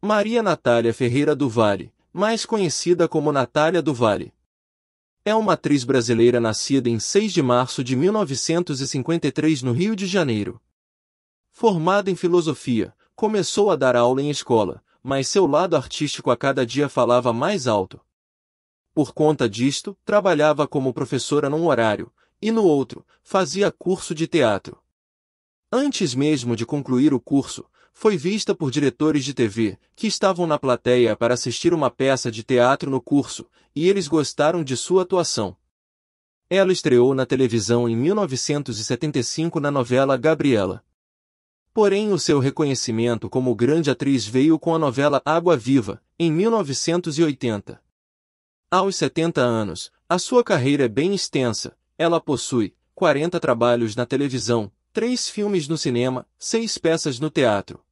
Maria Natália Ferreira do Vale, mais conhecida como Natália do Vale. É uma atriz brasileira nascida em 6 de março de 1953 no Rio de Janeiro. Formada em filosofia, começou a dar aula em escola, mas seu lado artístico a cada dia falava mais alto. Por conta disto, trabalhava como professora num horário, e no outro, fazia curso de teatro. Antes mesmo de concluir o curso, foi vista por diretores de TV, que estavam na plateia para assistir uma peça de teatro no curso, e eles gostaram de sua atuação. Ela estreou na televisão em 1975 na novela Gabriela. Porém, o seu reconhecimento como grande atriz veio com a novela Água Viva, em 1980. Aos 70 anos, a sua carreira é bem extensa. Ela possui 40 trabalhos na televisão, 3 filmes no cinema, 6 peças no teatro,